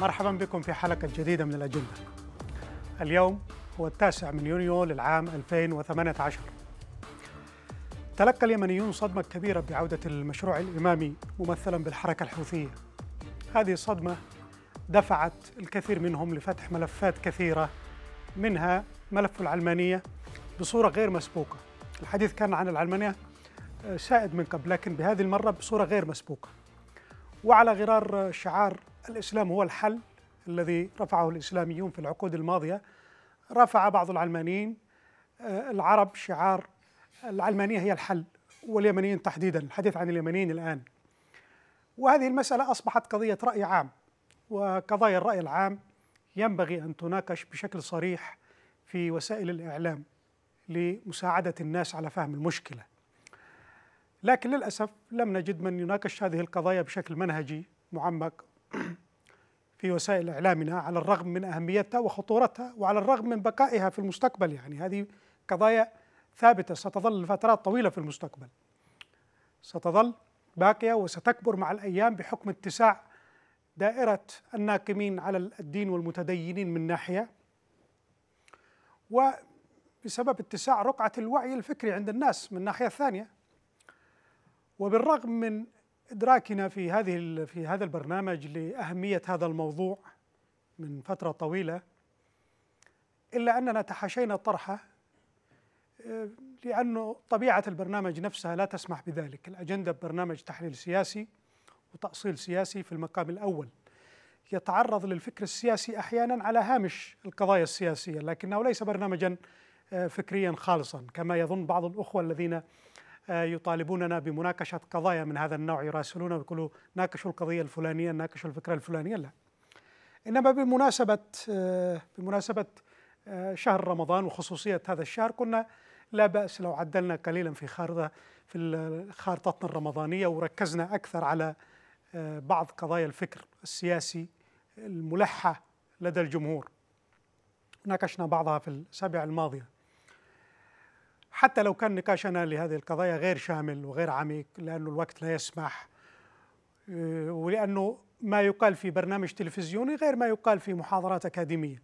مرحبا بكم في حلقة جديدة من الأجندة اليوم هو التاسع من يونيو للعام 2018 تلقى اليمنيون صدمة كبيرة بعودة المشروع الإمامي ممثلا بالحركة الحوثية هذه الصدمة دفعت الكثير منهم لفتح ملفات كثيرة منها ملف العلمانية بصورة غير مسبوقة الحديث كان عن العلمانية آه، سائد من قبل لكن بهذه المرة بصورة غير مسبوقة وعلى غرار شعار الإسلام هو الحل الذي رفعه الإسلاميون في العقود الماضية رفع بعض العلمانيين آه، العرب شعار العلمانية هي الحل واليمنيين تحديدا الحديث عن اليمنيين الآن وهذه المسألة أصبحت قضية رأي عام وقضايا الرأي العام ينبغي أن تناقش بشكل صريح في وسائل الإعلام لمساعدة الناس على فهم المشكلة لكن للأسف لم نجد من يناقش هذه القضايا بشكل منهجي معمق في وسائل إعلامنا على الرغم من أهميتها وخطورتها وعلى الرغم من بقائها في المستقبل يعني هذه قضايا ثابتة ستظل لفترات طويلة في المستقبل ستظل باقية وستكبر مع الأيام بحكم اتساع دائرة الناقمين على الدين والمتدينين من ناحية وبسبب اتساع رقعة الوعي الفكري عند الناس من ناحية ثانية وبالرغم من إدراكنا في هذه في هذا البرنامج لأهمية هذا الموضوع من فترة طويلة إلا أننا تحاشينا طرحه آه، لأنه طبيعة البرنامج نفسها لا تسمح بذلك الأجندة برنامج تحليل سياسي وتأصيل سياسي في المقام الأول يتعرض للفكر السياسي أحيانا على هامش القضايا السياسية لكنه ليس برنامجا آه، فكريا خالصا كما يظن بعض الأخوة الذين يطالبوننا بمناقشه قضايا من هذا النوع يراسلونا ويقولوا ناقشوا القضيه الفلانيه ناقشوا الفكره الفلانيه لا انما بمناسبه آه، بمناسبه آه، شهر رمضان وخصوصيه هذا الشهر كنا لا باس لو عدلنا قليلا في خارطه في خارطتنا الرمضانيه وركزنا اكثر على آه، بعض قضايا الفكر السياسي الملحه لدى الجمهور ناقشنا بعضها في السابعه الماضيه حتى لو كان نقاشنا لهذه القضايا غير شامل وغير عميق لأنه الوقت لا يسمح آه، ولأنه ما يقال في برنامج تلفزيوني غير ما يقال في محاضرات أكاديمية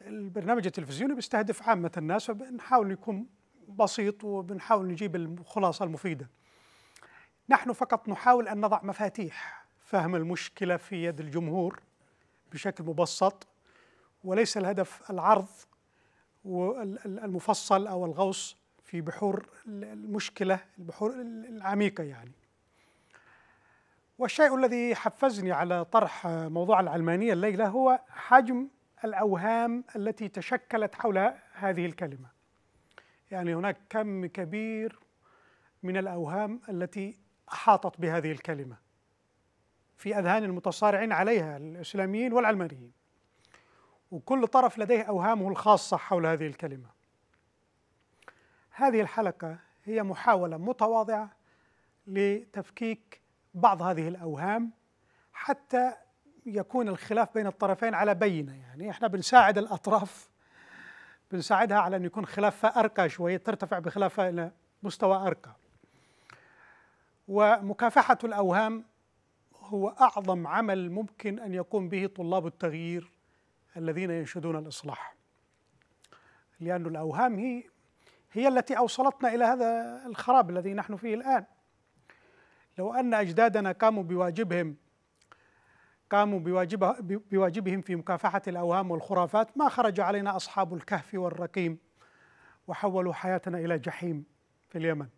البرنامج التلفزيوني بيستهدف عامة الناس فبنحاول يكون بسيط وبنحاول نجيب الخلاصة المفيدة نحن فقط نحاول أن نضع مفاتيح فهم المشكلة في يد الجمهور بشكل مبسط وليس الهدف العرض المفصل أو الغوص في بحور المشكلة البحور العميقة يعني والشيء الذي حفزني على طرح موضوع العلمانية الليلة هو حجم الأوهام التي تشكلت حول هذه الكلمة يعني هناك كم كبير من الأوهام التي أحاطت بهذه الكلمة في أذهان المتصارعين عليها الإسلاميين والعلمانيين وكل طرف لديه أوهامه الخاصة حول هذه الكلمة هذه الحلقة هي محاولة متواضعة لتفكيك بعض هذه الأوهام حتى يكون الخلاف بين الطرفين على بينة يعني احنا بنساعد الأطراف بنساعدها على أن يكون خلافها أرقى شوية ترتفع بخلافها إلى مستوى أرقى ومكافحة الأوهام هو أعظم عمل ممكن أن يقوم به طلاب التغيير الذين ينشدون الإصلاح لأن الأوهام هي هي التي أوصلتنا إلى هذا الخراب الذي نحن فيه الآن لو أن أجدادنا قاموا بواجبهم قاموا بواجبهم في مكافحة الأوهام والخرافات ما خرج علينا أصحاب الكهف والرقيم وحولوا حياتنا إلى جحيم في اليمن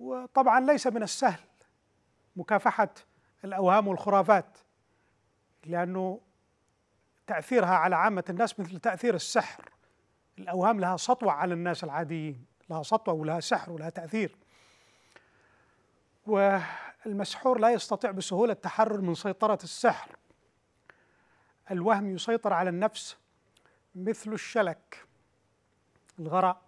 وطبعا ليس من السهل مكافحة الأوهام والخرافات لأنه تأثيرها على عامة الناس مثل تأثير السحر الأوهام لها سطوة على الناس العاديين لها سطوة ولها سحر ولها تأثير والمسحور لا يستطيع بسهولة التحرر من سيطرة السحر الوهم يسيطر على النفس مثل الشلك الغراء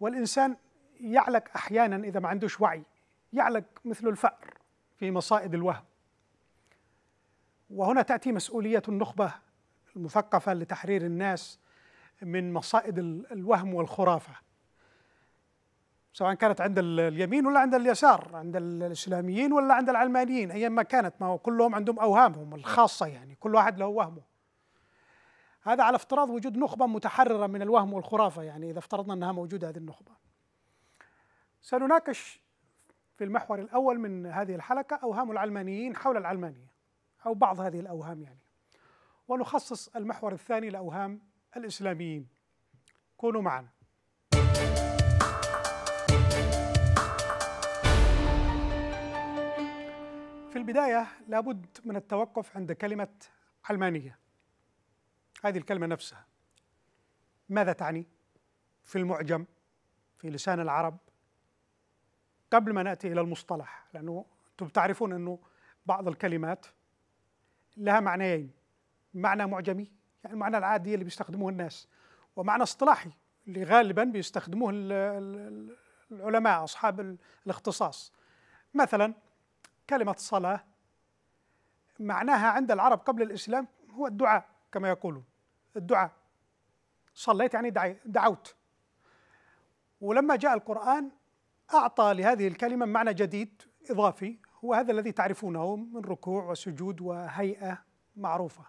والإنسان يعلق أحيانا إذا ما عندوش وعي يعلق مثل الفأر في مصائد الوهم وهنا تأتي مسؤولية النخبة المثقفة لتحرير الناس من مصائد الوهم والخرافة سواء كانت عند اليمين ولا عند اليسار عند الإسلاميين ولا عند العلمانيين أيا ما كانت ما هو كلهم عندهم أوهامهم الخاصة يعني كل واحد له وهمه هذا على افتراض وجود نخبة متحررة من الوهم والخرافة يعني إذا افترضنا أنها موجودة هذه النخبة سنناقش في المحور الأول من هذه الحلقة أوهام العلمانيين حول العلمانية أو بعض هذه الأوهام يعني ونخصص المحور الثاني لأوهام الإسلاميين كونوا معنا في البداية لابد من التوقف عند كلمة علمانية هذه الكلمة نفسها ماذا تعني في المعجم في لسان العرب قبل ما نأتي إلى المصطلح لأنه أنتم تعرفون أنه بعض الكلمات لها معنيين معنى معجمي يعني المعنى العادي اللي بيستخدموه الناس ومعنى اصطلاحي اللي غالبا بيستخدموه العلماء أصحاب الاختصاص مثلا كلمة صلاة معناها عند العرب قبل الإسلام هو الدعاء كما يقولون الدعاء صليت يعني دعوت ولما جاء القرآن أعطى لهذه الكلمة معنى جديد إضافي هو هذا الذي تعرفونه من ركوع وسجود وهيئة معروفة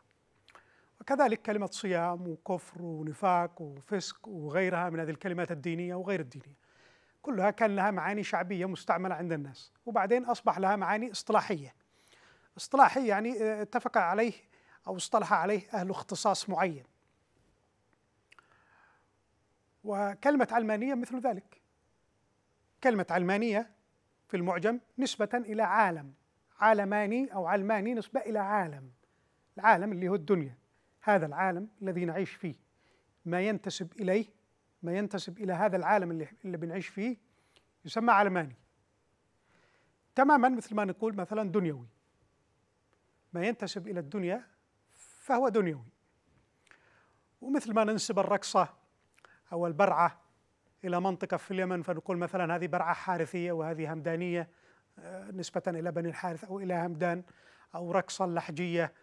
كذلك كلمة صيام وكفر ونفاق وفسق وغيرها من هذه الكلمات الدينية وغير الدينية كلها كان لها معاني شعبية مستعملة عند الناس وبعدين أصبح لها معاني اصطلاحية اصطلاحي يعني آه، اتفق عليه أو اصطلح عليه أهل اختصاص معين وكلمة علمانية مثل ذلك كلمة علمانية في المعجم نسبة إلى عالم عالماني أو علماني نسبة إلى عالم العالم اللي هو الدنيا هذا العالم الذي نعيش فيه ما ينتسب إليه ما ينتسب إلى هذا العالم اللي, اللي بنعيش فيه يسمى عالماني تماما مثل ما نقول مثلا دنيوي ما ينتسب إلى الدنيا فهو دنيوي ومثل ما ننسب الرقصة أو البرعة إلى منطقة في اليمن فنقول مثلا هذه برعة حارثية وهذه همدانية آه، نسبة إلى بني الحارث أو إلى همدان أو رقصة لحجية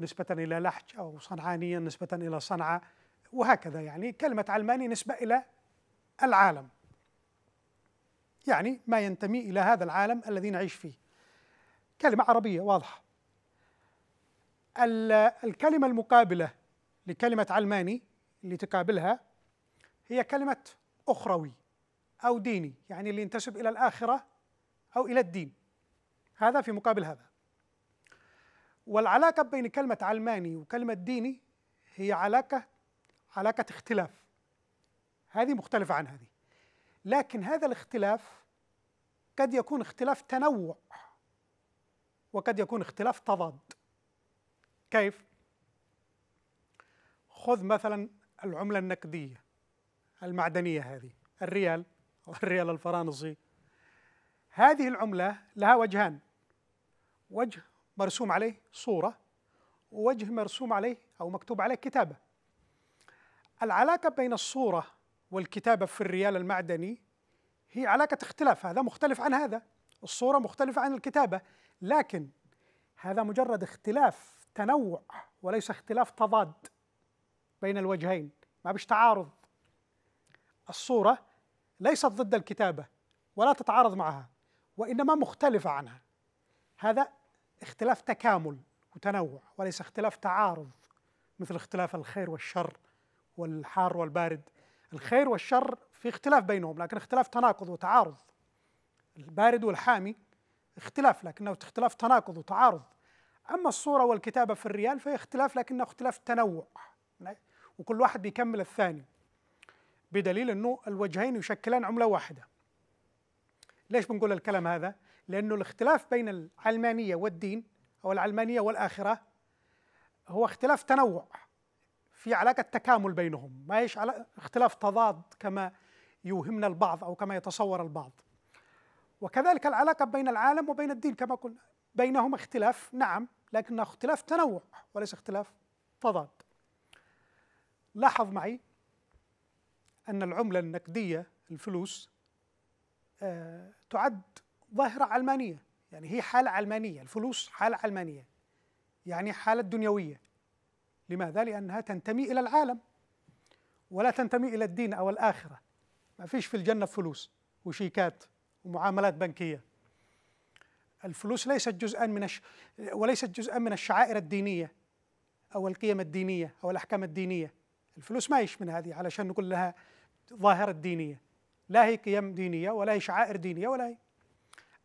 نسبة إلى لحج أو صنعانيا نسبة إلى صنعاء وهكذا يعني كلمة علماني نسبة إلى العالم يعني ما ينتمي إلى هذا العالم الذي نعيش فيه كلمة عربية واضحة الكلمة المقابلة لكلمة علماني اللي تقابلها هي كلمة أخروي أو ديني يعني اللي ينتسب إلى الآخرة أو إلى الدين هذا في مقابل هذا والعلاقة بين كلمة علماني وكلمة ديني هي علاقة علاقة اختلاف هذه مختلفة عن هذه لكن هذا الاختلاف قد يكون اختلاف تنوع وقد يكون اختلاف تضاد كيف؟ خذ مثلا العملة النقدية المعدنية هذه الريال أو الريال الفرنسي هذه العملة لها وجهان وجه مرسوم عليه صورة ووجه مرسوم عليه أو مكتوب عليه كتابة العلاقة بين الصورة والكتابة في الريال المعدني هي علاقة اختلاف هذا مختلف عن هذا الصورة مختلفة عن الكتابة لكن هذا مجرد اختلاف تنوع وليس اختلاف تضاد بين الوجهين ما بيش تعارض الصورة ليست ضد الكتابة ولا تتعارض معها وإنما مختلفة عنها هذا اختلاف تكامل وتنوع وليس اختلاف تعارض مثل اختلاف الخير والشر والحار والبارد الخير والشر في اختلاف بينهم لكن اختلاف تناقض وتعارض البارد والحامي اختلاف لكنه اختلاف تناقض وتعارض أما الصورة والكتابة في الريال فهي اختلاف لكنه اختلاف تنوع وكل واحد بيكمل الثاني بدليل أنه الوجهين يشكلان عملة واحدة ليش بنقول الكلام هذا؟ لأنه الاختلاف بين العلمانية والدين أو العلمانية والآخرة هو اختلاف تنوع في علاقة تكامل بينهم ما هيش اختلاف تضاد كما يوهمنا البعض أو كما يتصور البعض وكذلك العلاقة بين العالم وبين الدين كما قلنا بينهم اختلاف نعم لكنه اختلاف تنوع وليس اختلاف تضاد لاحظ معي أن العملة النقدية الفلوس آه، تعد ظاهرة علمانية يعني هي حالة علمانية الفلوس حالة علمانية يعني حالة دنيوية لماذا؟ لأنها تنتمي إلى العالم ولا تنتمي إلى الدين أو الآخرة ما فيش في الجنة فلوس وشيكات ومعاملات بنكية الفلوس ليست جزءا من الش... وليست جزءا من الشعائر الدينية أو القيم الدينية أو الأحكام الدينية الفلوس ما يش من هذه علشان نقول لها ظاهرة دينية لا هي قيم دينية ولا هي شعائر دينية ولا هي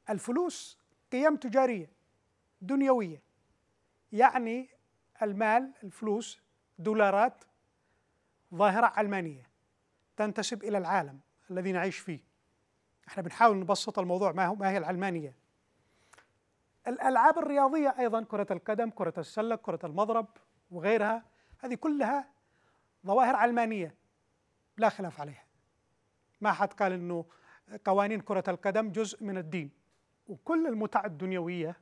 الفلوس قيم تجارية دنيوية يعني المال الفلوس دولارات ظاهرة علمانية تنتسب إلى العالم الذي نعيش فيه احنا بنحاول نبسط الموضوع ما, هو ما هي العلمانية الألعاب الرياضية أيضا كرة القدم كرة السلة كرة المضرب وغيرها هذه كلها ظواهر علمانية لا خلاف عليها ما حد قال أنه قوانين كرة القدم جزء من الدين وكل المتع الدنيوية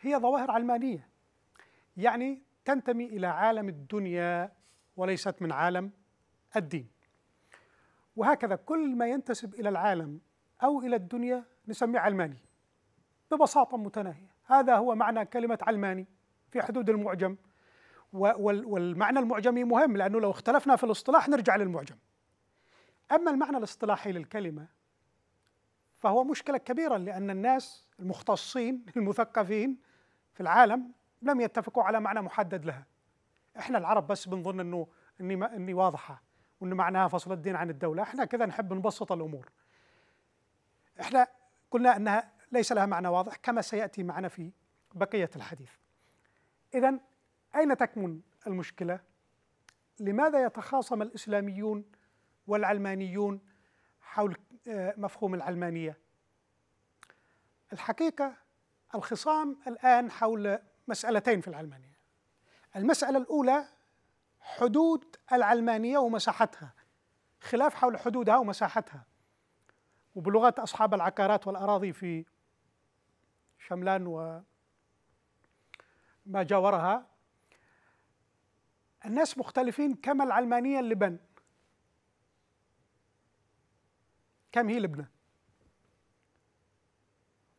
هي ظواهر علمانية يعني تنتمي إلى عالم الدنيا وليست من عالم الدين وهكذا كل ما ينتسب إلى العالم أو إلى الدنيا نسميه علماني ببساطة متناهية هذا هو معنى كلمة علماني في حدود المعجم والمعنى المعجمي مهم لأنه لو اختلفنا في الاصطلاح نرجع للمعجم أما المعنى الاصطلاحي للكلمة فهو مشكلة كبيرة لأن الناس المختصين المثقفين في العالم لم يتفقوا على معنى محدد لها احنا العرب بس بنظن انه اني اني واضحه وان معناها فصل الدين عن الدوله احنا كذا نحب نبسط الامور احنا قلنا انها ليس لها معنى واضح كما سياتي معنا في بقيه الحديث اذا اين تكمن المشكله لماذا يتخاصم الاسلاميون والعلمانيون حول آه، مفهوم العلمانية الحقيقة الخصام الآن حول مسألتين في العلمانية المسألة الأولى حدود العلمانية ومساحتها خلاف حول حدودها ومساحتها وبلغة أصحاب العقارات والأراضي في شملان وما جاورها الناس مختلفين كما العلمانية اللبن كم هي لبنان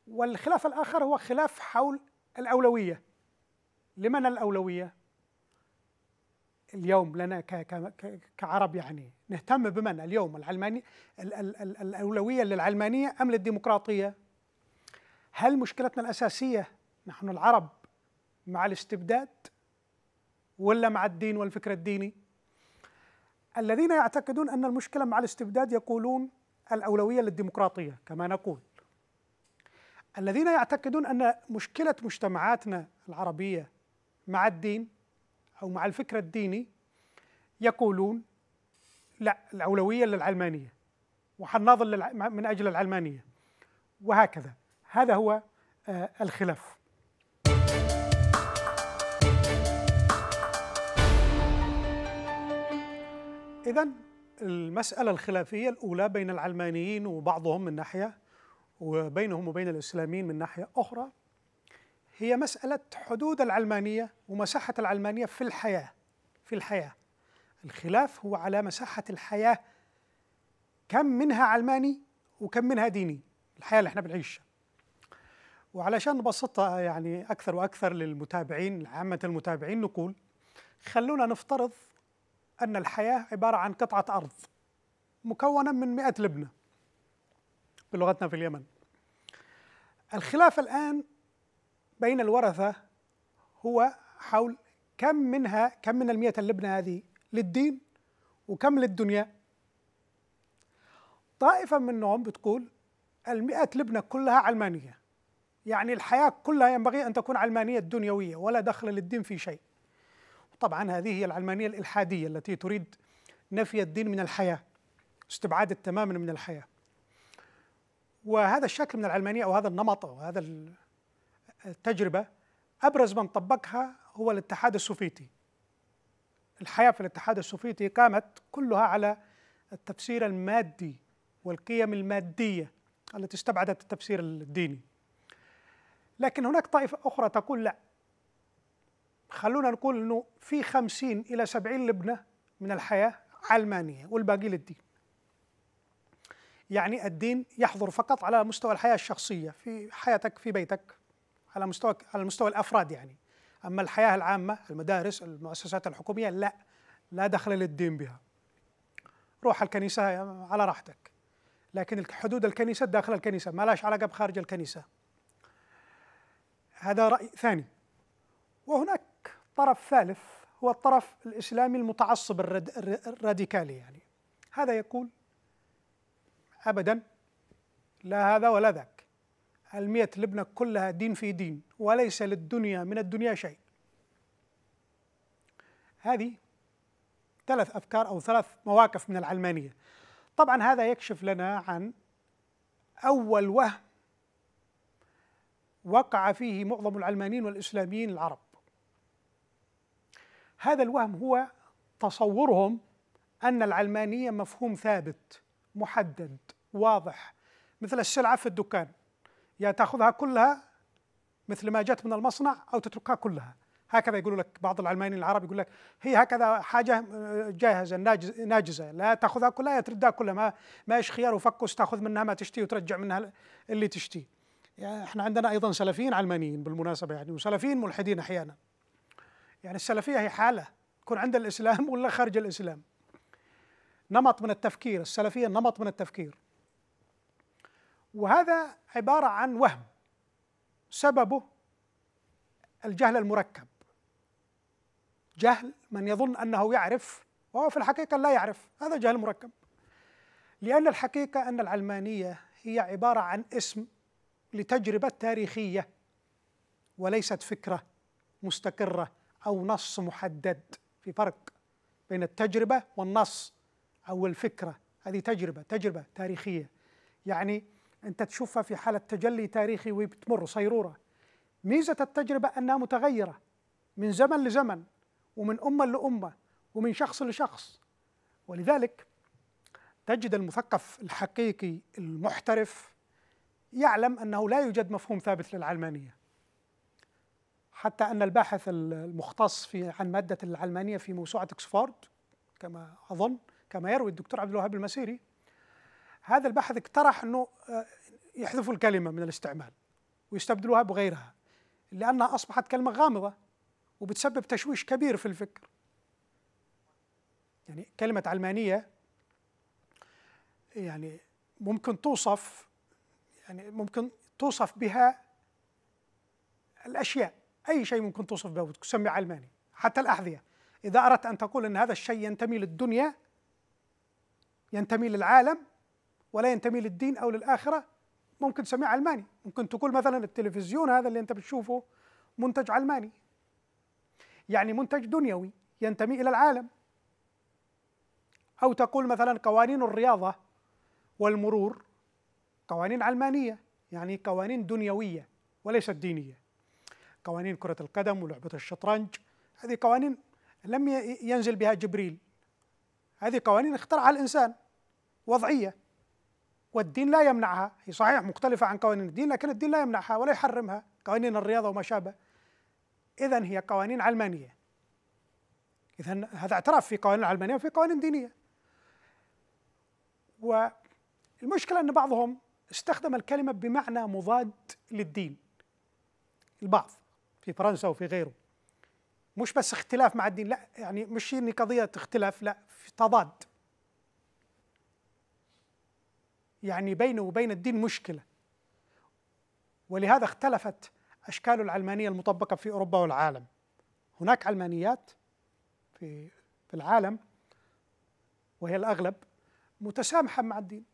والخلاف الآخر هو خلاف حول الأولوية لمن الأولوية اليوم لنا كعرب يعني نهتم بمن اليوم العلماني الأولوية للعلمانية أم للديمقراطية هل مشكلتنا الأساسية نحن العرب مع الاستبداد ولا مع الدين والفكر الديني الذين يعتقدون أن المشكلة مع الاستبداد يقولون الأولوية للديمقراطية كما نقول الذين يعتقدون أن مشكلة مجتمعاتنا العربية مع الدين أو مع الفكر الديني يقولون لا الأولوية للعلمانية وحنناضل من أجل العلمانية وهكذا هذا هو آه، الخلاف إذا المسألة الخلافية الأولى بين العلمانيين وبعضهم من ناحية وبينهم وبين الإسلاميين من ناحية أخرى هي مسألة حدود العلمانية ومساحة العلمانية في الحياة في الحياة الخلاف هو على مساحة الحياة كم منها علماني وكم منها ديني الحياة اللي احنا بنعيشها وعلشان نبسطها يعني أكثر وأكثر للمتابعين لعامة المتابعين نقول خلونا نفترض أن الحياة عبارة عن قطعة أرض مكونة من مئة لبنة بلغتنا في اليمن الخلاف الآن بين الورثة هو حول كم منها كم من المئة اللبنة هذه للدين وكم للدنيا طائفة منهم بتقول المئة لبنة كلها علمانية يعني الحياة كلها ينبغي أن تكون علمانية دنيوية ولا دخل للدين في شيء طبعا هذه هي العلمانية الإلحادية التي تريد نفي الدين من الحياة استبعاد تماما من الحياة وهذا الشكل من العلمانية أو هذا النمط أو هذا التجربة أبرز من طبقها هو الاتحاد السوفيتي الحياة في الاتحاد السوفيتي قامت كلها على التفسير المادي والقيم المادية التي استبعدت التفسير الديني لكن هناك طائفة أخرى تقول لا خلونا نقول انه في 50 الى 70 لبنه من الحياه علمانيه والباقي للدين. يعني الدين يحضر فقط على مستوى الحياه الشخصيه في حياتك في بيتك على مستوى على مستوى الافراد يعني. اما الحياه العامه المدارس المؤسسات الحكوميه لا لا دخل للدين بها. روح الكنيسه على راحتك. لكن حدود الكنيسه داخل الكنيسه ما لاش علاقه بخارج الكنيسه. هذا راي ثاني. وهناك طرف ثالث هو الطرف الإسلامي المتعصب الراديكالي يعني هذا يقول أبدا لا هذا ولا ذاك المية لبنى كلها دين في دين وليس للدنيا من الدنيا شيء هذه ثلاث أفكار أو ثلاث مواقف من العلمانية طبعا هذا يكشف لنا عن أول وهم وقع فيه معظم العلمانيين والإسلاميين العرب هذا الوهم هو تصورهم أن العلمانية مفهوم ثابت محدد واضح مثل السلعة في الدكان يا تأخذها كلها مثل ما جت من المصنع أو تتركها كلها هكذا يقول لك بعض العلمانيين العرب يقول لك هي هكذا حاجة آه، جاهزة ناجزة لا تأخذها كلها يا تردها كلها ما ما إيش خيار وفكس تأخذ منها ما تشتي وترجع منها اللي تشتي يعني احنا عندنا أيضا سلفيين علمانيين بالمناسبة يعني وسلفيين ملحدين أحيانا يعني السلفية هي حالة تكون عند الإسلام ولا خارج الإسلام نمط من التفكير السلفية نمط من التفكير وهذا عبارة عن وهم سببه الجهل المركب جهل من يظن أنه يعرف وهو في الحقيقة لا يعرف هذا جهل مركب لأن الحقيقة أن العلمانية هي عبارة عن اسم لتجربة تاريخية وليست فكرة مستقرة أو نص محدد في فرق بين التجربة والنص أو الفكرة هذه تجربة تجربة تاريخية يعني أنت تشوفها في حالة تجلي تاريخي وبتمر صيرورة ميزة التجربة أنها متغيرة من زمن لزمن ومن أمة لأمة ومن شخص لشخص ولذلك تجد المثقف الحقيقي المحترف يعلم أنه لا يوجد مفهوم ثابت للعلمانية حتى أن الباحث المختص في عن مادة العلمانية في موسوعة إكسفورد كما أظن كما يروي الدكتور عبد الوهاب المسيري هذا الباحث اقترح أنه آه، يحذفوا الكلمة من الاستعمال ويستبدلوها بغيرها لأنها أصبحت كلمة غامضة وبتسبب تشويش كبير في الفكر يعني كلمة علمانية يعني ممكن توصف يعني ممكن توصف بها الأشياء أي شيء ممكن توصف به وتسمي علماني حتى الأحذية إذا أردت أن تقول أن هذا الشيء ينتمي للدنيا ينتمي للعالم ولا ينتمي للدين أو للآخرة ممكن تسميه علماني ممكن تقول مثلا التلفزيون هذا اللي أنت بتشوفه منتج علماني يعني منتج دنيوي ينتمي إلى العالم أو تقول مثلا قوانين الرياضة والمرور قوانين علمانية يعني قوانين دنيوية وليست دينية قوانين كرة القدم ولعبة الشطرنج هذه قوانين لم ينزل بها جبريل هذه قوانين اخترعها الإنسان وضعية والدين لا يمنعها هي صحيح مختلفة عن قوانين الدين لكن الدين لا يمنعها ولا يحرمها قوانين الرياضة وما شابه إذا هي قوانين علمانية إذا هذا اعتراف في قوانين علمانية وفي قوانين دينية والمشكلة أن بعضهم استخدم الكلمة بمعنى مضاد للدين البعض في فرنسا وفي غيره مش بس اختلاف مع الدين لا يعني مش اني قضيه اختلاف لا في تضاد يعني بينه وبين الدين مشكله ولهذا اختلفت اشكال العلمانيه المطبقه في اوروبا والعالم هناك علمانيات في في العالم وهي الاغلب متسامحه مع الدين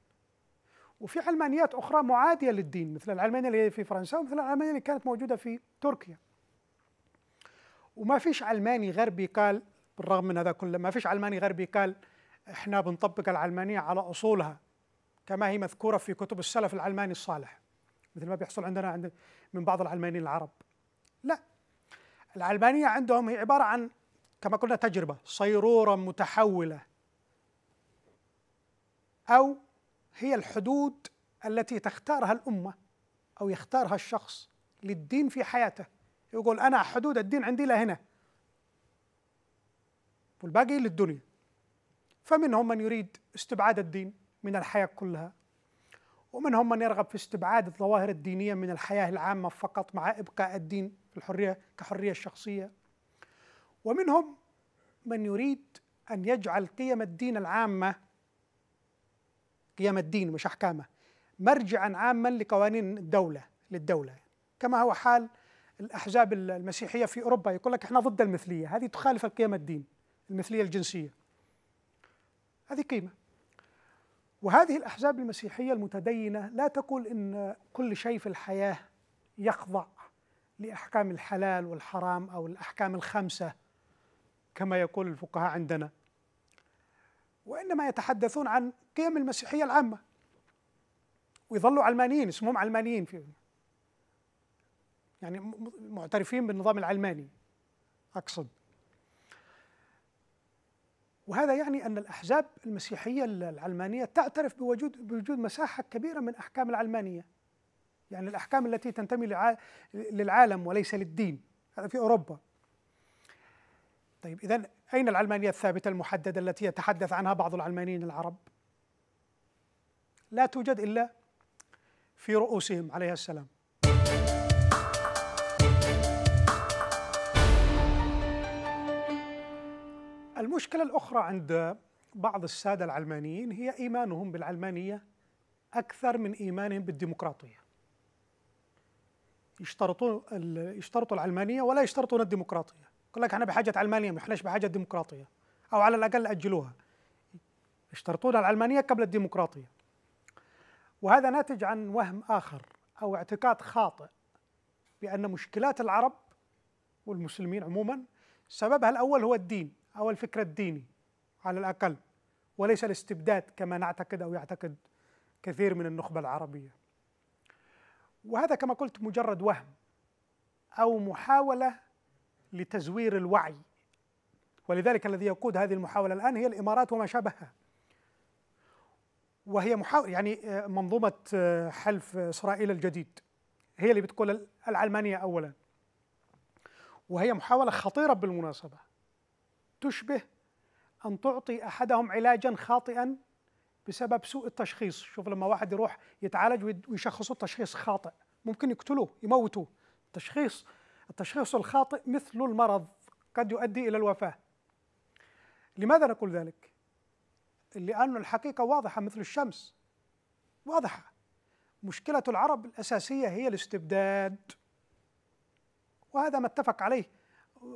وفي علمانيات اخرى معاديه للدين مثل العلمانيه اللي في فرنسا ومثل العلمانيه اللي كانت موجوده في تركيا وما فيش علماني غربي قال بالرغم من هذا كله ما فيش علماني غربي قال احنا بنطبق العلمانية على أصولها كما هي مذكورة في كتب السلف العلماني الصالح مثل ما بيحصل عندنا عند من بعض العلمانيين العرب لا العلمانية عندهم هي عبارة عن كما قلنا تجربة صيرورة متحولة أو هي الحدود التي تختارها الأمة أو يختارها الشخص للدين في حياته يقول انا حدود الدين عندي لهنا والباقي للدنيا فمنهم من يريد استبعاد الدين من الحياه كلها ومنهم من يرغب في استبعاد الظواهر الدينيه من الحياه العامه فقط مع ابقاء الدين في الحريه كحريه شخصيه ومنهم من يريد ان يجعل قيم الدين العامه قيم الدين مش احكامه مرجعا عاما لقوانين الدوله للدوله كما هو حال الاحزاب المسيحيه في اوروبا يقول لك احنا ضد المثليه هذه تخالف القيم الدين المثليه الجنسيه هذه قيمه وهذه الاحزاب المسيحيه المتدينه لا تقول ان كل شيء في الحياه يخضع لاحكام الحلال والحرام او الاحكام الخمسه كما يقول الفقهاء عندنا وانما يتحدثون عن قيم المسيحيه العامه ويظلوا علمانيين اسمهم علمانيين في يعني معترفين بالنظام العلماني أقصد وهذا يعني أن الأحزاب المسيحية العلمانية تعترف بوجود بوجود مساحة كبيرة من أحكام العلمانية يعني الأحكام التي تنتمي للعالم وليس للدين هذا في أوروبا طيب إذا أين العلمانية الثابتة المحددة التي يتحدث عنها بعض العلمانيين العرب لا توجد إلا في رؤوسهم عليها السلام المشكلة الأخرى عند بعض السادة العلمانيين هي إيمانهم بالعلمانية أكثر من إيمانهم بالديمقراطية يشترطون يشترطوا العلمانية ولا يشترطون الديمقراطية يقول لك احنا بحاجة علمانية ما احناش بحاجة ديمقراطية أو على الأقل أجلوها يشترطون العلمانية قبل الديمقراطية وهذا ناتج عن وهم آخر أو اعتقاد خاطئ بأن مشكلات العرب والمسلمين عموما سببها الأول هو الدين أو الفكر الديني على الأقل وليس الاستبداد كما نعتقد أو يعتقد كثير من النخبة العربية وهذا كما قلت مجرد وهم أو محاولة لتزوير الوعي ولذلك الذي يقود هذه المحاولة الآن هي الإمارات وما شابهها وهي محاولة يعني آه، منظومة آه، حلف إسرائيل الجديد هي اللي بتقول العلمانية أولا وهي محاولة خطيرة بالمناسبة تشبه أن تعطي أحدهم علاجا خاطئا بسبب سوء التشخيص شوف لما واحد يروح يتعالج ويشخصوا تشخيص خاطئ ممكن يقتلوه يموتوه التشخيص التشخيص الخاطئ مثل المرض قد يؤدي إلى الوفاة لماذا نقول ذلك؟ لأن الحقيقة واضحة مثل الشمس واضحة مشكلة العرب الأساسية هي الاستبداد وهذا ما اتفق عليه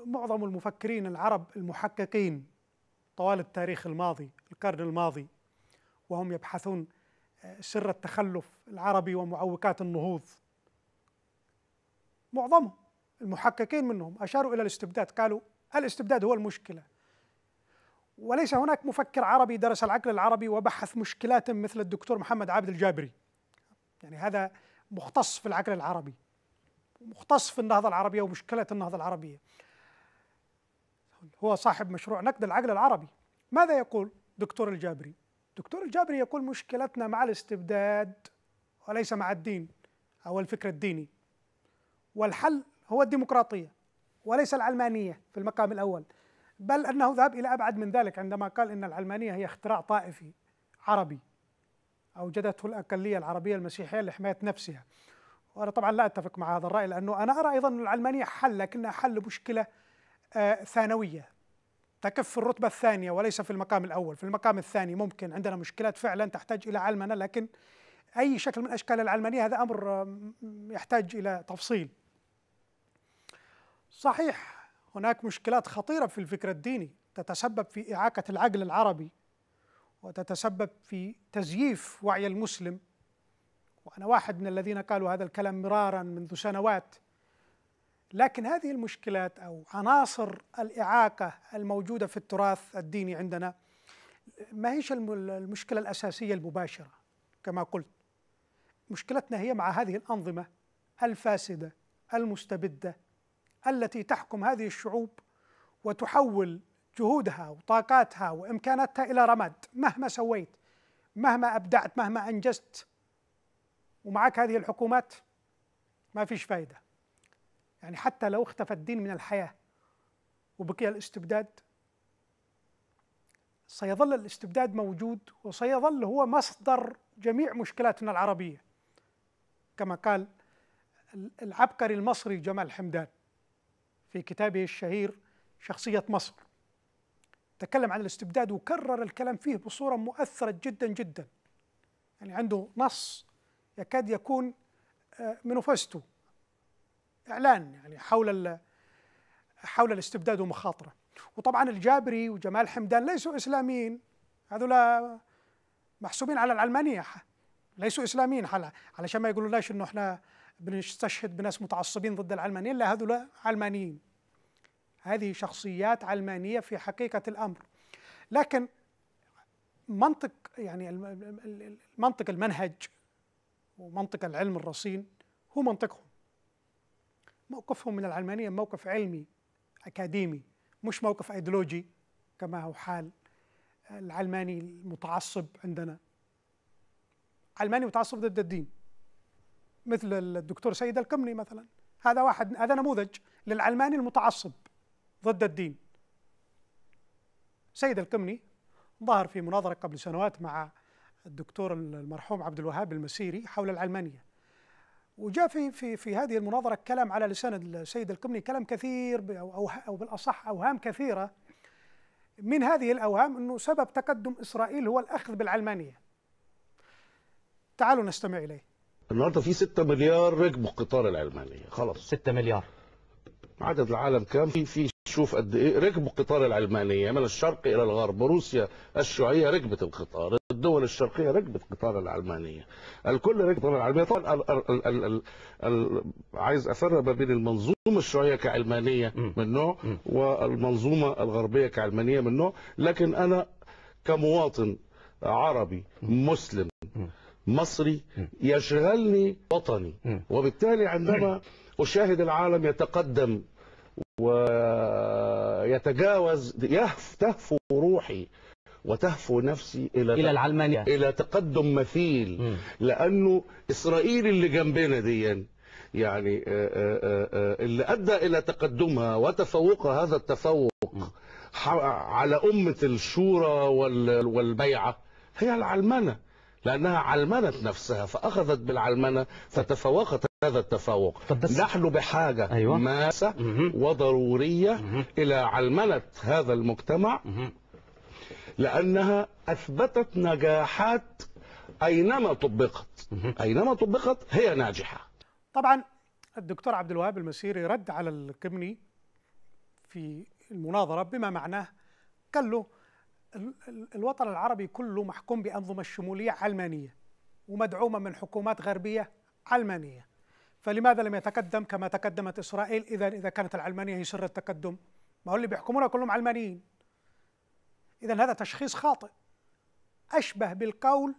معظم المفكرين العرب المحققين طوال التاريخ الماضي القرن الماضي وهم يبحثون آه، سر التخلف العربي ومعوقات النهوض معظمهم المحققين منهم أشاروا إلى الاستبداد قالوا الاستبداد هو المشكلة وليس هناك مفكر عربي درس العقل العربي وبحث مشكلات مثل الدكتور محمد عابد الجابري يعني هذا مختص في العقل العربي مختص في النهضة العربية ومشكلة النهضة العربية هو صاحب مشروع نقد العقل العربي ماذا يقول دكتور الجابري دكتور الجابري يقول مشكلتنا مع الاستبداد وليس مع الدين أو الفكر الديني والحل هو الديمقراطية وليس العلمانية في المقام الأول بل أنه ذهب إلى أبعد من ذلك عندما قال أن العلمانية هي اختراع طائفي عربي أوجدته الأقلية العربية المسيحية لحماية نفسها وأنا طبعا لا أتفق مع هذا الرأي لأنه أنا أرى أيضا ان العلمانية حل لكنها حل مشكلة آه، ثانوية تكف في الرتبة الثانية وليس في المقام الأول في المقام الثاني ممكن عندنا مشكلات فعلا تحتاج إلى علمنة لكن أي شكل من أشكال العلمانية هذا أمر يحتاج إلى تفصيل صحيح هناك مشكلات خطيرة في الفكر الديني تتسبب في إعاقة العقل العربي وتتسبب في تزييف وعي المسلم وأنا واحد من الذين قالوا هذا الكلام مرارا منذ سنوات لكن هذه المشكلات او عناصر الاعاقه الموجوده في التراث الديني عندنا ما هيش المشكله الاساسيه المباشره كما قلت مشكلتنا هي مع هذه الانظمه الفاسده المستبده التي تحكم هذه الشعوب وتحول جهودها وطاقاتها وامكاناتها الى رماد مهما سويت مهما ابدعت مهما انجزت ومعك هذه الحكومات ما فيش فائده يعني حتى لو اختفى الدين من الحياة وبقي الاستبداد سيظل الاستبداد موجود وسيظل هو مصدر جميع مشكلاتنا العربية كما قال العبقري المصري جمال حمدان في كتابه الشهير شخصية مصر تكلم عن الاستبداد وكرر الكلام فيه بصورة مؤثرة جدا جدا يعني عنده نص يكاد يكون آه، منوفسته إعلان يعني حول حول الاستبداد ومخاطره وطبعا الجابري وجمال حمدان ليسوا إسلاميين هذولا محسوبين على العلمانية ليسوا إسلاميين على علشان ما يقولوناش إنه إحنا بنستشهد بناس متعصبين ضد العلمانيين لا هذولا علمانيين هذه شخصيات علمانية في حقيقة الأمر لكن منطق يعني المنطق المنهج ومنطق العلم الرصين هو منطقهم موقفهم من العلمانية موقف علمي أكاديمي مش موقف أيديولوجي كما هو حال العلماني المتعصب عندنا علماني متعصب ضد الدين مثل الدكتور سيد القمني مثلا هذا واحد هذا نموذج للعلماني المتعصب ضد الدين سيد القمني ظهر في مناظرة قبل سنوات مع الدكتور المرحوم عبد الوهاب المسيري حول العلمانية وجاء في في في هذه المناظره كلام على لسان السيد القمني كلام كثير او او, أو بالاصح اوهام كثيره من هذه الاوهام انه سبب تقدم اسرائيل هو الاخذ بالعلمانيه. تعالوا نستمع اليه. النهارده في 6 مليار ركبوا القطار العلمانيه خلاص 6 مليار عدد العالم كام في في تشوف قد ايه ركبوا قطار العلمانيه من الشرق الى الغرب روسيا الشيوعيه ركبت القطار الدول الشرقيه ركبت قطار العلمانيه الكل ركب قطار العلمانيه طبعا ال ال ال ال ال عايز افرق ما بين المنظومه الشيوعيه كعلمانيه من نوع والمنظومه الغربيه كعلمانيه من نوع لكن انا كمواطن عربي مسلم مصري يشغلني وطني وبالتالي عندما أشاهد العالم يتقدم ويتجاوز تهفو روحي وتهفو نفسي إلى إلى العلمانية إلى تقدم مثيل م. لأنه إسرائيل اللي جنبنا دي يعني اللي أدى إلى تقدمها وتفوقها هذا التفوق على أمة الشورى والبيعة هي العلمنة لأنها علمنت نفسها فأخذت بالعلمنة فتفوقت هذا التفوق نحن بحاجة أيوة. ماسة وضرورية مه. إلى علمنة هذا المجتمع مه. لأنها أثبتت نجاحات أينما طبقت مه. أينما طبقت هي ناجحة طبعا الدكتور عبد الوهاب المسيري رد على الكمني في المناظرة بما معناه قال له الوطن العربي كله محكوم بأنظمة شمولية علمانية ومدعومة من حكومات غربية علمانية فلماذا لم يتقدم كما تقدمت إسرائيل إذا إذا كانت العلمانية هي سر التقدم ما هو اللي بيحكمونا كلهم علمانيين إذا هذا تشخيص خاطئ أشبه بالقول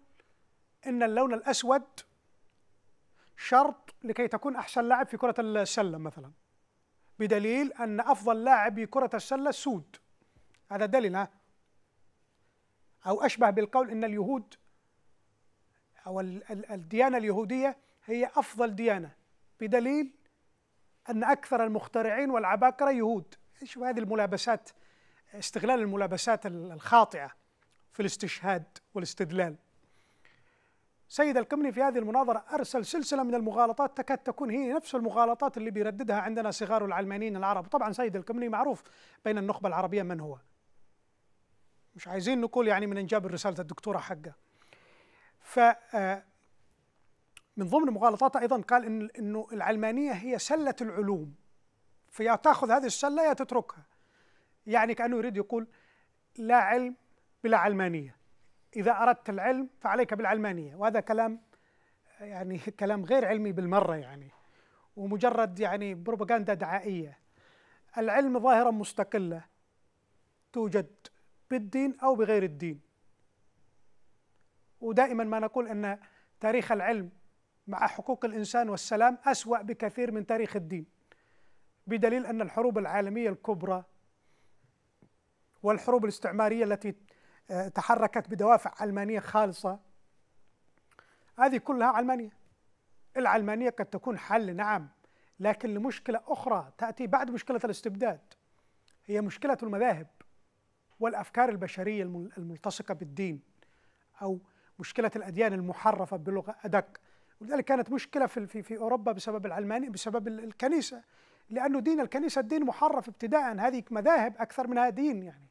إن اللون الأسود شرط لكي تكون أحسن لاعب في كرة السلة مثلا بدليل أن أفضل لاعب كرة السلة السود هذا دليل ها أو أشبه بالقول أن اليهود أو الديانة اليهودية هي أفضل ديانة بدليل أن أكثر المخترعين والعباقرة يهود إيش هذه الملابسات استغلال الملابسات الخاطئة في الاستشهاد والاستدلال سيد الكمني في هذه المناظرة أرسل سلسلة من المغالطات تكاد تكون هي نفس المغالطات اللي بيرددها عندنا صغار العلمانيين العرب طبعا سيد الكمني معروف بين النخبة العربية من هو مش عايزين نقول يعني من انجاب رسالة الدكتورة حقه ف آه، من ضمن مغالطاته ايضا قال إن انه العلمانيه هي سله العلوم فيا تاخذ هذه السله يا تتركها يعني كانه يريد يقول لا علم بلا علمانيه اذا اردت العلم فعليك بالعلمانيه وهذا كلام يعني كلام غير علمي بالمره يعني ومجرد يعني بروباغندا دعائيه العلم ظاهره مستقله توجد بالدين او بغير الدين ودائما ما نقول ان تاريخ العلم مع حقوق الإنسان والسلام أسوأ بكثير من تاريخ الدين بدليل أن الحروب العالمية الكبرى والحروب الاستعمارية التي آه، تحركت بدوافع علمانية خالصة هذه كلها علمانية العلمانية قد تكون حل نعم لكن لمشكلة أخرى تأتي بعد مشكلة الاستبداد هي مشكلة المذاهب والأفكار البشرية الملتصقة بالدين أو مشكلة الأديان المحرفة بلغة أدق ولذلك كانت مشكله في في اوروبا بسبب العلماني بسبب الكنيسه لانه دين الكنيسه الدين محرف ابتداء هذه مذاهب اكثر منها دين يعني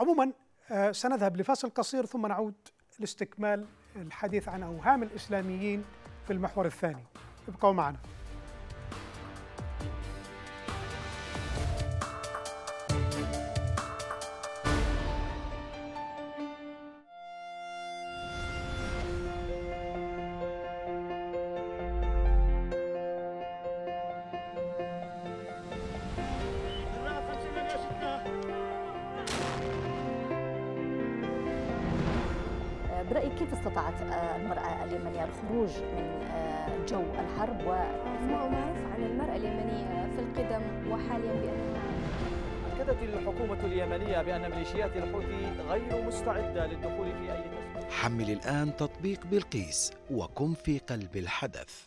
عموما آه، سنذهب لفاصل قصير ثم نعود لاستكمال الحديث عن اوهام الاسلاميين في المحور الثاني ابقوا معنا مستعدة للدخول في أي تسويق حمل الآن تطبيق بلقيس وكن في قلب الحدث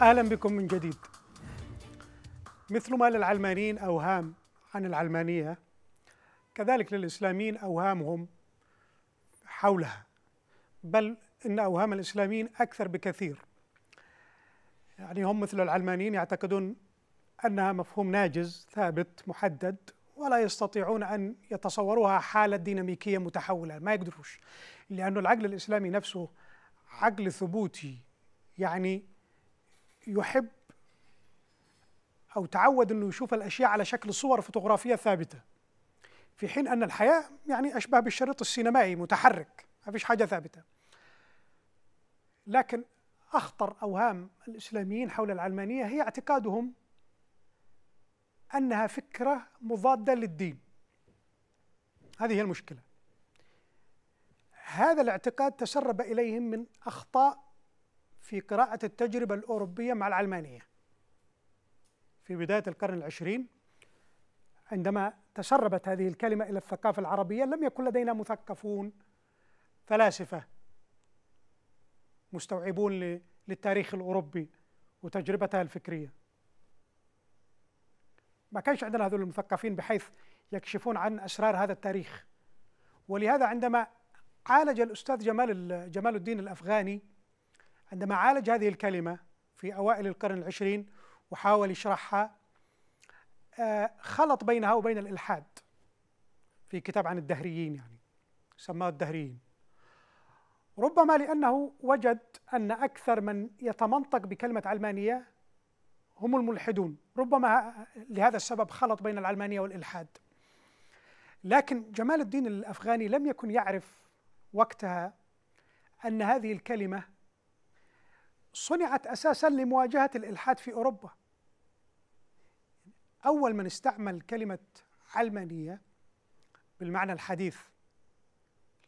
أهلا بكم من جديد مثل ما للعلمانيين أوهام عن العلمانية كذلك للإسلاميين أوهامهم حولها بل إن أوهام الإسلاميين أكثر بكثير يعني هم مثل العلمانيين يعتقدون أنها مفهوم ناجز ثابت محدد ولا يستطيعون أن يتصوروها حالة ديناميكية متحولة ما يقدروش لأن العقل الإسلامي نفسه عقل ثبوتي يعني يحب أو تعود أنه يشوف الأشياء على شكل صور فوتوغرافية ثابتة في حين أن الحياة يعني أشبه بالشريط السينمائي متحرك ما فيش حاجة ثابتة لكن أخطر أوهام الإسلاميين حول العلمانية هي اعتقادهم أنها فكرة مضادة للدين هذه هي المشكلة هذا الاعتقاد تسرب إليهم من أخطاء في قراءة التجربة الأوروبية مع العلمانية في بداية القرن العشرين عندما تسربت هذه الكلمة إلى الثقافة العربية لم يكن لدينا مثقفون فلاسفة مستوعبون للتاريخ الاوروبي وتجربتها الفكريه ما كانش عندنا هذول المثقفين بحيث يكشفون عن اسرار هذا التاريخ ولهذا عندما عالج الاستاذ جمال جمال الدين الافغاني عندما عالج هذه الكلمه في اوائل القرن العشرين وحاول يشرحها آه، خلط بينها وبين الالحاد في كتاب عن الدهريين يعني سماه الدهريين ربما لأنه وجد أن أكثر من يتمنطق بكلمة علمانية هم الملحدون ربما لهذا السبب خلط بين العلمانية والإلحاد لكن جمال الدين الأفغاني لم يكن يعرف وقتها أن هذه الكلمة صنعت أساسا لمواجهة الإلحاد في أوروبا أول من استعمل كلمة علمانية بالمعنى الحديث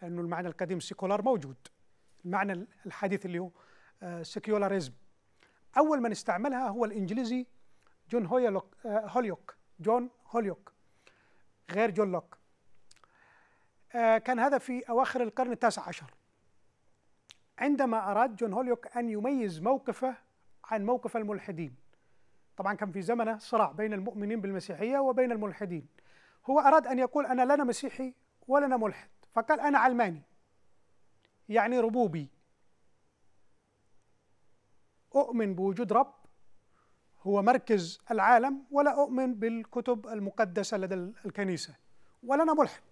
لأنه المعنى القديم سيكولار موجود المعنى الحديث اللي هو سيكيولاريزم آه، أول من استعملها هو الإنجليزي جون هوليوك, آه، هوليوك جون هوليوك غير جون لوك آه، كان هذا في أواخر القرن التاسع عشر عندما أراد جون هوليوك أن يميز موقفه عن موقف الملحدين طبعا كان في زمنه صراع بين المؤمنين بالمسيحية وبين الملحدين هو أراد أن يقول أنا لنا مسيحي ولنا ملحد فقال أنا علماني يعني ربوبي أؤمن بوجود رب هو مركز العالم ولا أؤمن بالكتب المقدسة لدى الكنيسة ولا أنا ملحد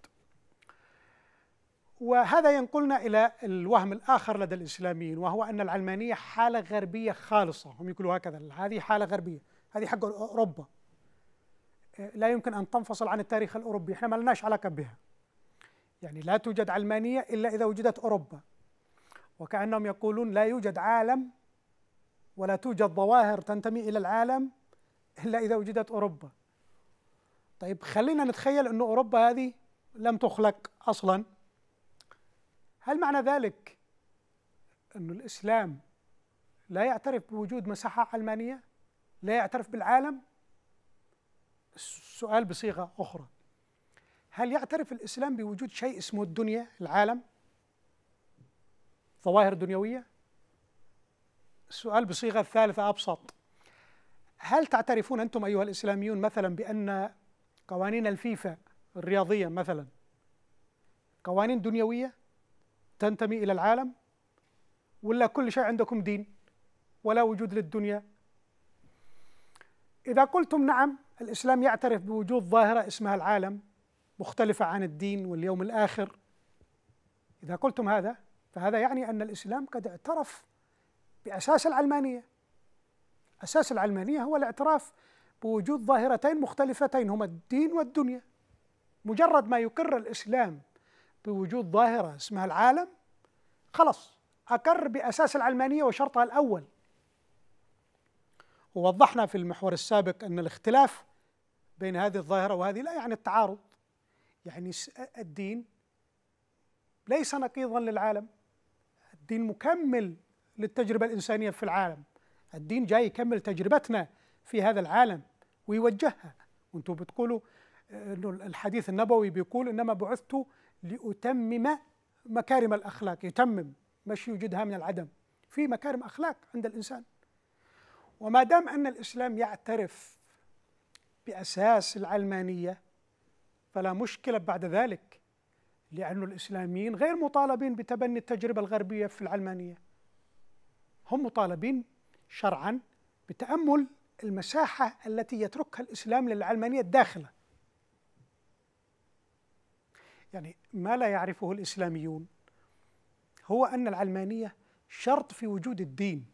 وهذا ينقلنا إلى الوهم الآخر لدى الإسلاميين وهو أن العلمانية حالة غربية خالصة هم يقولوا هكذا هذه حالة غربية هذه حق أوروبا لا يمكن أن تنفصل عن التاريخ الأوروبي احنا ما لناش علاقة بها يعني لا توجد علمانية إلا إذا وجدت أوروبا وكأنهم يقولون لا يوجد عالم ولا توجد ظواهر تنتمي إلى العالم إلا إذا وجدت أوروبا طيب خلينا نتخيل أن أوروبا هذه لم تخلق أصلا هل معنى ذلك أن الإسلام لا يعترف بوجود مساحة علمانية لا يعترف بالعالم السؤال بصيغة أخرى هل يعترف الإسلام بوجود شيء اسمه الدنيا العالم ظواهر دنيوية السؤال بصيغة ثالثة أبسط هل تعترفون أنتم أيها الإسلاميون مثلا بأن قوانين الفيفا الرياضية مثلا قوانين دنيوية تنتمي إلى العالم ولا كل شيء عندكم دين ولا وجود للدنيا إذا قلتم نعم الإسلام يعترف بوجود ظاهرة اسمها العالم مختلفة عن الدين واليوم الآخر إذا قلتم هذا فهذا يعني أن الإسلام قد اعترف بأساس العلمانية أساس العلمانية هو الاعتراف بوجود ظاهرتين مختلفتين هما الدين والدنيا مجرد ما يقر الإسلام بوجود ظاهرة اسمها العالم خلص أقر بأساس العلمانية وشرطها الأول ووضحنا في المحور السابق أن الاختلاف بين هذه الظاهرة وهذه لا يعني التعارض يعني الدين ليس نقيضا للعالم الدين مكمل للتجربة الإنسانية في العالم الدين جاي يكمل تجربتنا في هذا العالم ويوجهها وانتم بتقولوا آه، انه الحديث النبوي بيقول انما بعثت لاتمم مكارم الاخلاق يتمم مش يوجدها من العدم في مكارم اخلاق عند الانسان وما دام ان الاسلام يعترف باساس العلمانيه فلا مشكلة بعد ذلك لأن الإسلاميين غير مطالبين بتبني التجربة الغربية في العلمانية هم مطالبين شرعا بتأمل المساحة التي يتركها الإسلام للعلمانية الداخلة يعني ما لا يعرفه الإسلاميون هو أن العلمانية شرط في وجود الدين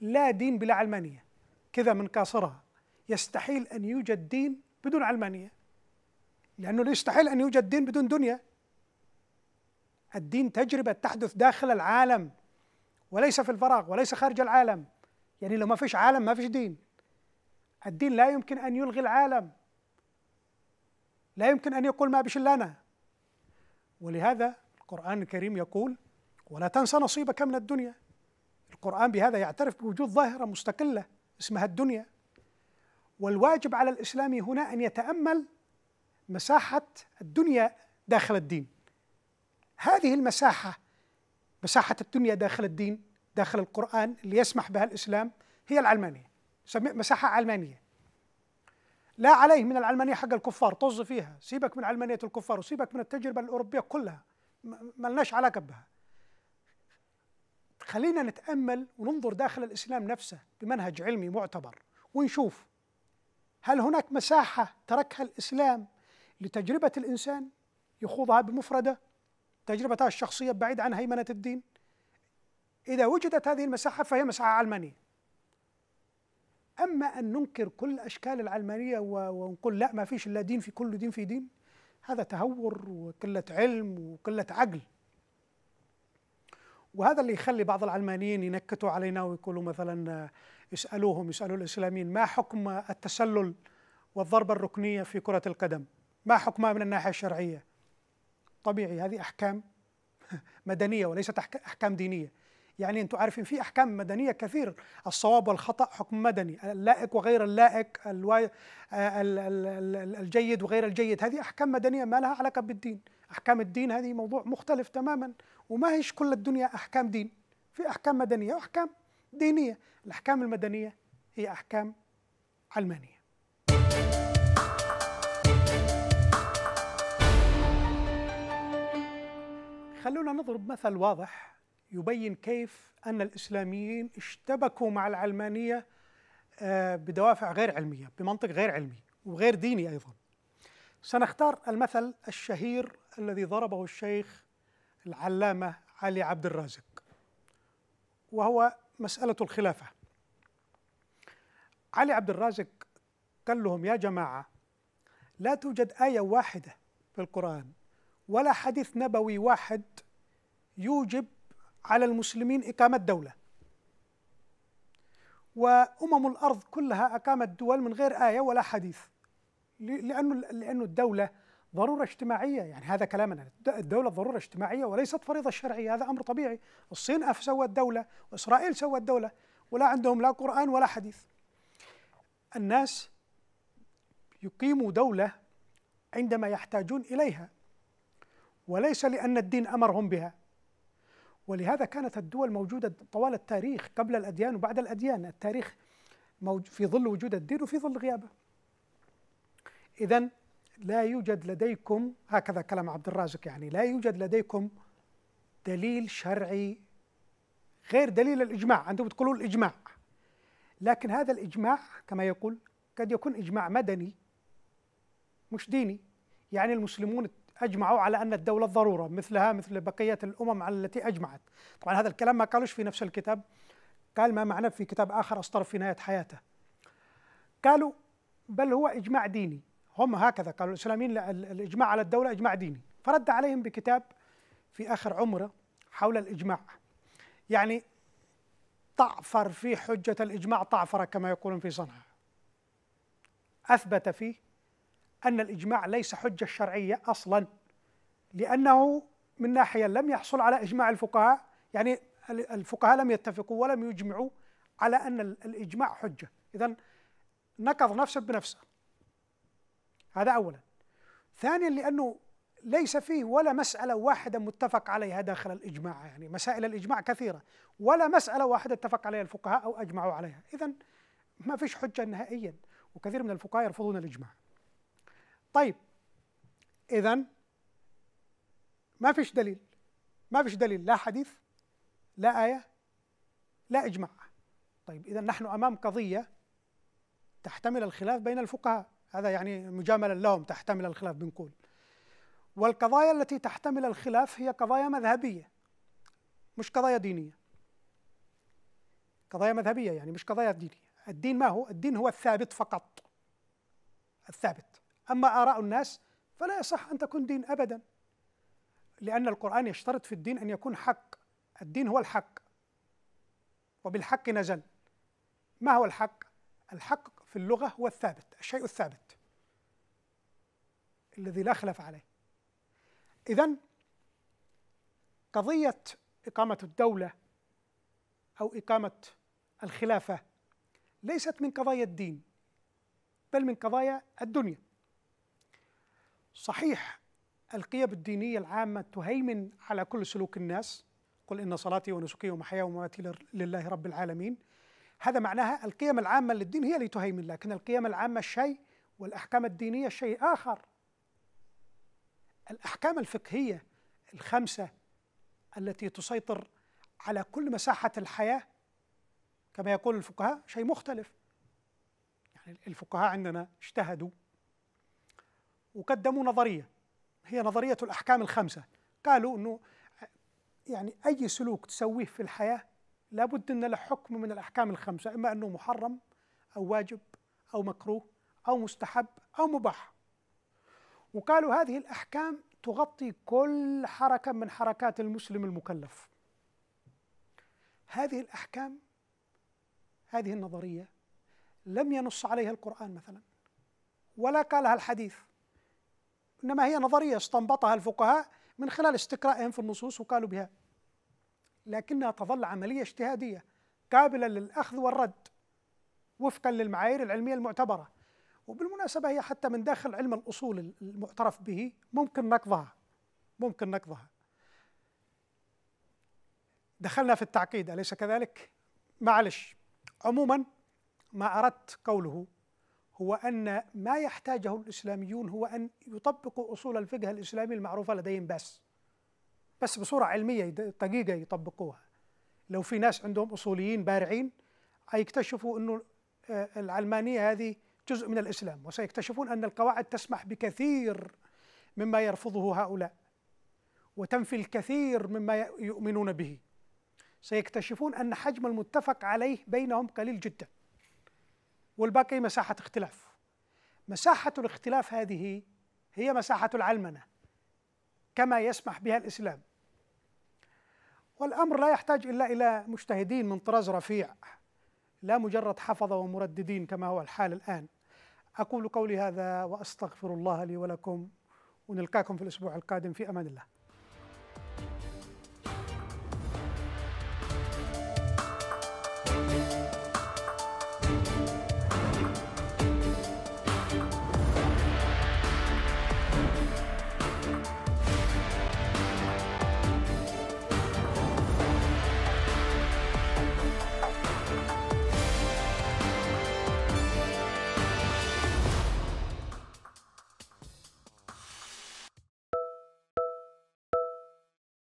لا دين بلا علمانية كذا من قاصرها يستحيل أن يوجد دين بدون علمانية لأنه يستحيل أن يوجد دين بدون دنيا الدين تجربة تحدث داخل العالم وليس في الفراغ وليس خارج العالم يعني لو ما فيش عالم ما فيش دين الدين لا يمكن أن يلغي العالم لا يمكن أن يقول ما بش لنا ولهذا القرآن الكريم يقول ولا تنسى نصيبك من الدنيا القرآن بهذا يعترف بوجود ظاهرة مستقلة اسمها الدنيا والواجب على الإسلام هنا أن يتأمل مساحة الدنيا داخل الدين هذه المساحة مساحة الدنيا داخل الدين داخل القرآن اللي يسمح بها الإسلام هي العلمانية مساحة علمانية لا عليه من العلمانية حق الكفار طز فيها سيبك من علمانية الكفار وسيبك من التجربة الأوروبية كلها ما لناش علاقة بها خلينا نتأمل وننظر داخل الإسلام نفسه بمنهج علمي معتبر ونشوف هل هناك مساحة تركها الإسلام لتجربة الإنسان يخوضها بمفرده تجربتها الشخصية بعيد عن هيمنة الدين إذا وجدت هذه المساحة فهي مساحة علمانية أما أن ننكر كل أشكال العلمانية ونقول لا ما فيش إلا دين في كل دين في دين هذا تهور وقلة علم وقلة عقل وهذا اللي يخلي بعض العلمانيين ينكتوا علينا ويقولوا مثلا يسألوهم يسألوا الإسلاميين ما حكم التسلل والضربة الركنية في كرة القدم ما حكمها من الناحية الشرعية طبيعي هذه أحكام مدنية وليست أحكام دينية يعني أنتم عارفين في أحكام مدنية كثير الصواب والخطأ حكم مدني اللائق وغير اللائق آه، الجيد وغير الجيد هذه أحكام مدنية ما لها علاقة بالدين أحكام الدين هذه موضوع مختلف تماما وما هيش كل الدنيا أحكام دين في أحكام مدنية وأحكام دينية الأحكام المدنية هي أحكام علمانية خلونا نضرب مثل واضح يبين كيف أن الإسلاميين اشتبكوا مع العلمانية آه، بدوافع غير علمية بمنطق غير علمي وغير ديني أيضا سنختار المثل الشهير الذي ضربه الشيخ العلامة علي عبد الرازق وهو مسألة الخلافة علي عبد الرازق قال لهم يا جماعة لا توجد آية واحدة في القرآن ولا حديث نبوي واحد يوجب على المسلمين إقامة دولة وأمم الأرض كلها أقامت دول من غير آية ولا حديث لأنه لأنه الدولة ضرورة اجتماعية يعني هذا كلامنا الدولة ضرورة اجتماعية وليست فريضة شرعية هذا أمر طبيعي الصين سوت دولة وإسرائيل سوت دولة ولا عندهم لا قرآن ولا حديث الناس يقيموا دولة عندما يحتاجون إليها وليس لأن الدين أمرهم بها ولهذا كانت الدول موجودة طوال التاريخ قبل الأديان وبعد الأديان التاريخ في ظل وجود الدين وفي ظل غيابه إذا لا يوجد لديكم هكذا كلام عبد الرازق يعني لا يوجد لديكم دليل شرعي غير دليل الإجماع أنتم بتقولوا الإجماع لكن هذا الإجماع كما يقول قد يكون إجماع مدني مش ديني يعني المسلمون اجمعوا على ان الدوله ضروره مثلها مثل بقيه الامم التي اجمعت طبعا هذا الكلام ما قالوش في نفس الكتاب قال ما معناه في كتاب اخر اصدر في نهايه حياته قالوا بل هو اجماع ديني هم هكذا قالوا الاسلاميين الاجماع على الدوله اجماع ديني فرد عليهم بكتاب في اخر عمره حول الاجماع يعني طعفر في حجه الاجماع طعفر كما يقولون في صنعاء اثبت فيه أن الإجماع ليس حجة شرعية أصلا لأنه من ناحية لم يحصل على إجماع الفقهاء يعني الفقهاء لم يتفقوا ولم يجمعوا على أن الإجماع حجة إذا نقض نفسه بنفسه هذا أولا ثانيا لأنه ليس فيه ولا مسألة واحدة متفق عليها داخل الإجماع يعني مسائل الإجماع كثيرة ولا مسألة واحدة اتفق عليها الفقهاء أو أجمعوا عليها إذا ما فيش حجة نهائيا وكثير من الفقهاء يرفضون الإجماع طيب اذا ما فيش دليل ما فيش دليل لا حديث لا آية لا إجماع طيب إذا نحن أمام قضية تحتمل الخلاف بين الفقهاء هذا يعني مجاملا لهم تحتمل الخلاف بنقول والقضايا التي تحتمل الخلاف هي قضايا مذهبية مش قضايا دينية قضايا مذهبية يعني مش قضايا دينية الدين ما هو؟ الدين هو الثابت فقط الثابت أما آراء الناس فلا يصح أن تكون دين أبدا لأن القرآن يشترط في الدين أن يكون حق الدين هو الحق وبالحق نزل ما هو الحق؟ الحق في اللغة هو الثابت الشيء الثابت الذي لا خلاف عليه إذا قضية إقامة الدولة أو إقامة الخلافة ليست من قضايا الدين بل من قضايا الدنيا صحيح القيم الدينية العامة تهيمن على كل سلوك الناس قل إن صلاتي ونسكي ومحياي ومماتي لله رب العالمين هذا معناها القيم العامة للدين هي اللي تهيمن لكن القيم العامة شيء والأحكام الدينية شيء آخر الأحكام الفقهية الخمسة التي تسيطر على كل مساحة الحياة كما يقول الفقهاء شيء مختلف يعني الفقهاء عندنا اجتهدوا وقدموا نظريه هي نظريه الاحكام الخمسه قالوا انه يعني اي سلوك تسويه في الحياه لابد ان له حكم من الاحكام الخمسه اما انه محرم او واجب او مكروه او مستحب او مباح وقالوا هذه الاحكام تغطي كل حركه من حركات المسلم المكلف هذه الاحكام هذه النظريه لم ينص عليها القران مثلا ولا قالها الحديث إنما هي نظرية استنبطها الفقهاء من خلال استقرائهم في النصوص وقالوا بها لكنها تظل عملية اجتهادية قابلة للأخذ والرد وفقا للمعايير العلمية المعتبرة وبالمناسبة هي حتى من داخل علم الأصول المعترف به ممكن نقضها ممكن نقضها دخلنا في التعقيد أليس كذلك؟ معلش عموما ما أردت قوله هو أن ما يحتاجه الإسلاميون هو أن يطبقوا أصول الفقه الإسلامي المعروفة لديهم بس بس بصورة علمية دقيقة يطبقوها لو في ناس عندهم أصوليين بارعين هيكتشفوا أنه آه، العلمانية هذه جزء من الإسلام وسيكتشفون أن القواعد تسمح بكثير مما يرفضه هؤلاء وتنفي الكثير مما يؤمنون به سيكتشفون أن حجم المتفق عليه بينهم قليل جداً والباقي مساحة اختلاف مساحة الاختلاف هذه هي مساحة العلمنة كما يسمح بها الإسلام والأمر لا يحتاج إلا إلى مجتهدين من طراز رفيع لا مجرد حفظة ومرددين كما هو الحال الآن أقول قولي هذا وأستغفر الله لي ولكم ونلقاكم في الأسبوع القادم في أمان الله